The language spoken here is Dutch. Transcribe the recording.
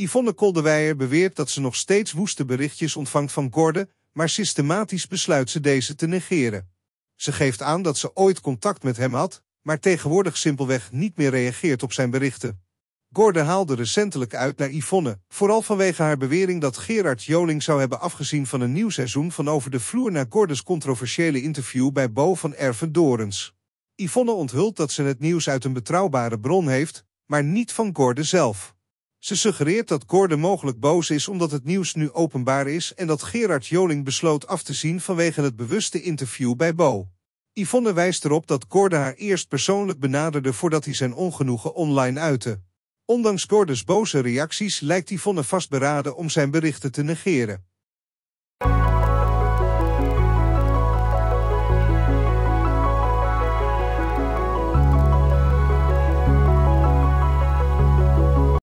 Yvonne Koldewijer beweert dat ze nog steeds woeste berichtjes ontvangt van Gordon, maar systematisch besluit ze deze te negeren. Ze geeft aan dat ze ooit contact met hem had, maar tegenwoordig simpelweg niet meer reageert op zijn berichten. Gordon haalde recentelijk uit naar Yvonne, vooral vanwege haar bewering dat Gerard Joling zou hebben afgezien van een nieuw seizoen van Over de Vloer naar Gordes controversiële interview bij Bo van Erven Dorens. Yvonne onthult dat ze het nieuws uit een betrouwbare bron heeft, maar niet van Gordon zelf. Ze suggereert dat Gorde mogelijk boos is omdat het nieuws nu openbaar is en dat Gerard Joling besloot af te zien vanwege het bewuste interview bij Bo. Yvonne wijst erop dat Gorde haar eerst persoonlijk benaderde voordat hij zijn ongenoegen online uitte. Ondanks Gordes boze reacties lijkt Yvonne vastberaden om zijn berichten te negeren.